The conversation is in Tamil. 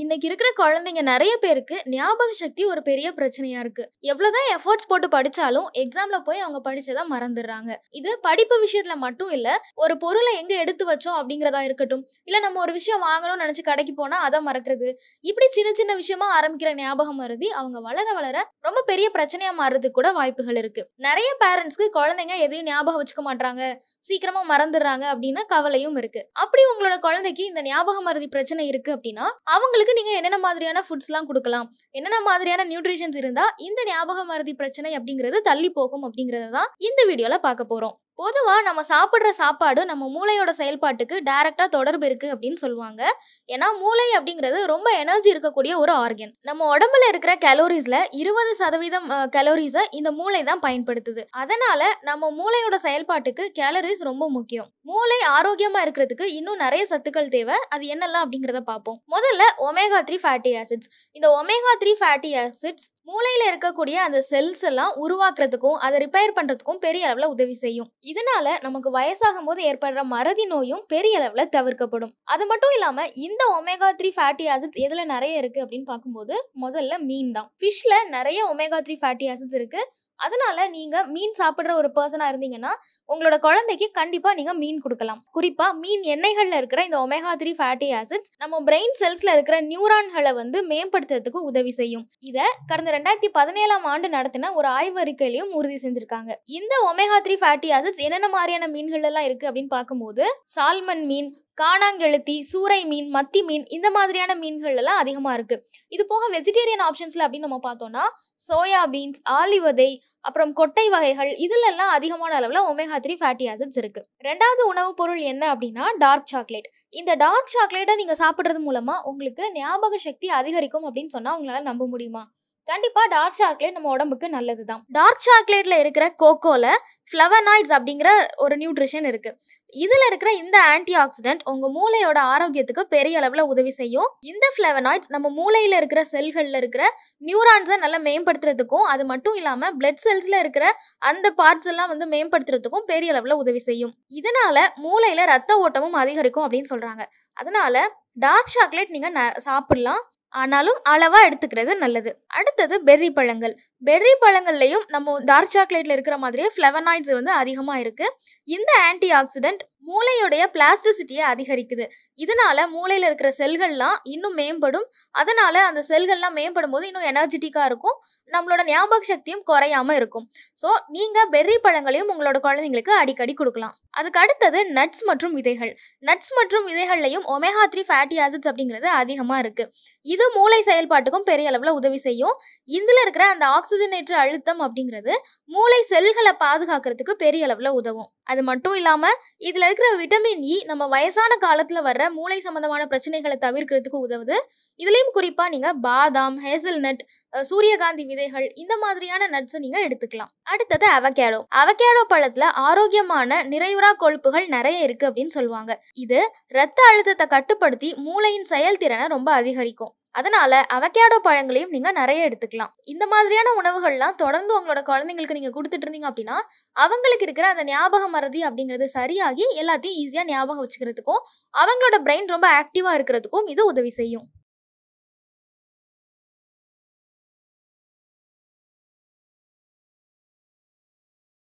இன்னைக்கு இருக்கிற குழந்தைங்க நிறைய பேருக்கு ஞாபக சக்தி ஒரு பெரிய பிரச்சனையா இருக்கு எவ்வளவுதான் எஃபர்ட்ஸ் போட்டு படிச்சாலும் எக்ஸாம்ல போய் அவங்க படிச்சதா மறந்துடுறாங்க இது படிப்பு விஷயத்துல மட்டும் இல்ல ஒரு பொருளை எங்க எடுத்து வச்சோம் அப்படிங்கிறதா இருக்கட்டும் இல்ல நம்ம ஒரு விஷயம் வாங்கணும்னு நினைச்சு கடைக்கு போனா அதை மறக்கிறது இப்படி சின்ன சின்ன விஷயமா ஆரம்பிக்கிற ஞாபகம் மருதி அவங்க வளர வளர ரொம்ப பெரிய பிரச்சனையா மாறுறதுக்கு கூட வாய்ப்புகள் இருக்கு நிறைய பேரண்ட்ஸ்க்கு குழந்தைங்க எதையும் ஞாபகம் வச்சுக்க மாட்டாங்க சீக்கிரமா மறந்துடுறாங்க அப்படின்னு கவலையும் இருக்கு அப்படி உங்களோட குழந்தைக்கு இந்த ஞாபகம் மருதி பிரச்சனை இருக்கு அப்படின்னா அவங்களுக்கு அவங்களுக்கு நீங்கள் என்னென்ன மாதிரியான ஃபுட்ஸ்லாம் கொடுக்கலாம் என்னென்ன மாதிரியான நியூட்ரிஷன்ஸ் இருந்தால் இந்த ஞாபக மருதி பிரச்சனை அப்படிங்கிறது தள்ளி போகும் அப்படிங்கிறது தான் இந்த வீடியோவில் பார்க்க போகிறோம் பொதுவாக நம்ம சாப்பிட்ற சாப்பாடு நம்ம மூளையோட செயல்பாட்டுக்கு டைரக்டாக தொடர்பு இருக்குது அப்படின்னு சொல்லுவாங்க ஏன்னா மூளை அப்படிங்கிறது ரொம்ப எனர்ஜி இருக்கக்கூடிய ஒரு ஆர்கன் நம்ம உடம்புல இருக்கிற கலோரிஸில் இருபது சதவீதம் கலோரிஸை இந்த மூளை தான் பயன்படுத்துது அதனால் நம்ம மூளையோட செயல்பாட்டுக்கு கேலரிஸ் ரொம்ப முக்கியம் மூளை ஆரோக்கியமாக இருக்கிறதுக்கு இன்னும் நிறைய சத்துக்கள் தேவை அது என்னெல்லாம் அப்படிங்கிறத பார்ப்போம் முதல்ல ஒமேகா த்ரீ ஃபேட்டி ஆசிட்ஸ் இந்த ஒமேகா த்ரீ ஃபேட்டி ஆசிட்ஸ் மூளையில் இருக்கக்கூடிய அந்த செல்ஸ் எல்லாம் உருவாக்குறதுக்கும் அதை ரிப்பேர் பண்ணுறதுக்கும் பெரிய அளவில் உதவி செய்யும் இதனால நமக்கு வயசாகும் போது ஏற்படுற மறதி நோயும் பெரிய அளவில் தவிர்க்கப்படும் அது மட்டும் இல்லாமல் இந்த ஒமேகா த்ரீ ஃபேட்டி ஆசிட்ஸ் எதில் நிறைய இருக்குது அப்படின்னு பார்க்கும்போது முதல்ல மீன் தான் ஃபிஷ்ஷில் நிறைய ஒமேகா த்ரீ ஃபேட்டி ஆசிட்ஸ் இருக்குது அதனால நீங்க மீன் சாப்பிட்ற ஒரு பர்சனா இருந்தீங்கன்னா உங்களோட குழந்தைக்கு கண்டிப்பா நீங்க மீன் கொடுக்கலாம் குறிப்பா மீன் எண்ணெய்கள்ல இருக்கிற இந்த ஒமேகா த்ரீ ஃபேட்டி ஆசிட்ஸ் நம்ம பிரெயின் செல்ஸ்ல இருக்கிற நியூரான்களை வந்து மேம்படுத்துறதுக்கு உதவி செய்யும் இதை கடந்த ரெண்டாயிரத்தி பதினேழாம் ஆண்டு நடத்தின ஒரு ஆய்வறிக்கையிலையும் உறுதி செஞ்சிருக்காங்க இந்த ஒமேகா த்ரீ ஃபேட்டி ஆசிட்ஸ் என்னென்ன மாதிரியான மீன்கள் எல்லாம் இருக்கு அப்படின்னு பார்க்கும்போது சால்மன் மீன் காணாங்கெழுத்தி சூறை மீன் மத்தி மீன் இந்த மாதிரியான மீன்கள் எல்லாம் அதிகமாக இருக்குது இது போக வெஜிடேரியன் ஆப்ஷன்ஸில் அப்படின்னு நம்ம பார்த்தோம்னா சோயா பீன்ஸ் ஆலிவதை அப்புறம் கொட்டை வகைகள் இதிலெல்லாம் அதிகமான அளவில் ஒமேகா த்ரீ ஃபேட்டி ஆசிட்ஸ் இருக்குது ரெண்டாவது உணவுப் பொருள் என்ன அப்படின்னா டார்க் சாக்லேட் இந்த டார்க் சாக்லேட்டை நீங்கள் சாப்பிட்றது மூலமாக உங்களுக்கு ஞாபக சக்தி அதிகரிக்கும் அப்படின்னு சொன்னால் உங்களால் நம்ப முடியுமா கண்டிப்பாக டார்க் சாக்லேட் நம்ம உடம்புக்கு நல்லது தான் டார்க் சாக்லேட்டில் இருக்கிற கோகோவில் ஃப்ளவனாய்ட்ஸ் அப்படிங்கிற ஒரு நியூட்ரிஷன் இருக்குது இதில் இருக்கிற இந்த ஆன்டி ஆக்சிடென்ட் உங்கள் மூளையோட ஆரோக்கியத்துக்கு பெரிய அளவில் உதவி செய்யும் இந்த ஃப்ளவனாய்ட்ஸ் நம்ம மூளையில இருக்கிற செல்களில் இருக்கிற நியூரான்ஸை நல்லா மேம்படுத்துறதுக்கும் அது மட்டும் இல்லாமல் பிளட் செல்ஸில் இருக்கிற அந்த பார்ட்ஸ் எல்லாம் வந்து மேம்படுத்துறதுக்கும் பெரிய அளவில் உதவி செய்யும் இதனால் மூளையில் ரத்த ஓட்டமும் அதிகரிக்கும் அப்படின்னு சொல்கிறாங்க அதனால் டார்க் சாக்லேட் நீங்கள் ந சாப்பிட்லாம் ஆனாலும் அளவாக எடுத்துக்கிறது நல்லது அடுத்தது பெர்ரி பழங்கள் பெர்ரி பழங்கள்லையும் நம்ம டார்க் சாக்லேட்டில் இருக்கிற மாதிரியே ஃப்ளெவனாய்ட்ஸ் வந்து அதிகமாக இருக்குது இந்த ஆன்டி ஆக்சிடென்ட் மூளையுடைய பிளாஸ்டிசிட்டியை அதிகரிக்குது இதனால மூளையில் இருக்கிற செல்கள்லாம் இன்னும் மேம்படும் அதனால அந்த செல்கள்லாம் மேம்படும் போது இன்னும் எனர்ஜெட்டிக்காக இருக்கும் நம்மளோட ஞாபக சக்தியும் குறையாம இருக்கும் ஸோ நீங்கள் பெர்ரி பழங்களையும் உங்களோட குழந்தைங்களுக்கு அடிக்கடி கொடுக்கலாம் அதுக்கு அடுத்தது நட்ஸ் மற்றும் விதைகள் நட்ஸ் மற்றும் விதைகள்லையும் ஒமேஹா த்ரீ ஃபேட்டி ஆசிட்ஸ் அப்படிங்கிறது அதிகமாக இருக்குது இது மூளை செயல்பாட்டுக்கும் பெரிய அளவில் உதவி செய்யும் இதில் இருக்கிற அந்த ஆக்சிஜனேற்ற அழுத்தம் அப்படிங்கிறது மூளை செல்களை பாதுகாக்கிறதுக்கு பெரிய அளவில் உதவும் அது மட்டும் இல்லாமல் இதில் இருக்கிற விட்டமின் இ e நம்ம வயசான காலத்தில் வர்ற மூளை சம்மந்தமான பிரச்சனைகளை தவிர்க்கிறதுக்கு உதவுது இதுலேயும் குறிப்பாக நீங்கள் பாதாம் நட் சூரியகாந்தி விதைகள் இந்த மாதிரியான நட்ஸை நீங்கள் எடுத்துக்கலாம் அடுத்தது அவகேடோ அவகேடோ பழத்தில் ஆரோக்கியமான நிறைவுறா கொழுப்புகள் நிறைய இருக்குது அப்படின்னு சொல்லுவாங்க இது ரத்த அழுத்தத்தை கட்டுப்படுத்தி மூளையின் செயல்திறனை ரொம்ப அதிகரிக்கும் அதனால அவகேடோ பழங்களையும் நீங்க நிறைய எடுத்துக்கலாம் இந்த மாதிரியான உணவுகள்லாம் தொடர்ந்து உங்களோட குழந்தைங்களுக்கு நீங்க கொடுத்துட்டு இருந்தீங்க அப்படின்னா அவங்களுக்கு இருக்கிற அந்த ஞாபக மறதி அப்படிங்கிறது சரியாகி எல்லாத்தையும் ஈஸியா ஞாபகம் வச்சுக்கிறதுக்கும் அவங்களோட பிரெயின் ரொம்ப ஆக்டிவா இருக்கிறதுக்கும் இது உதவி செய்யும்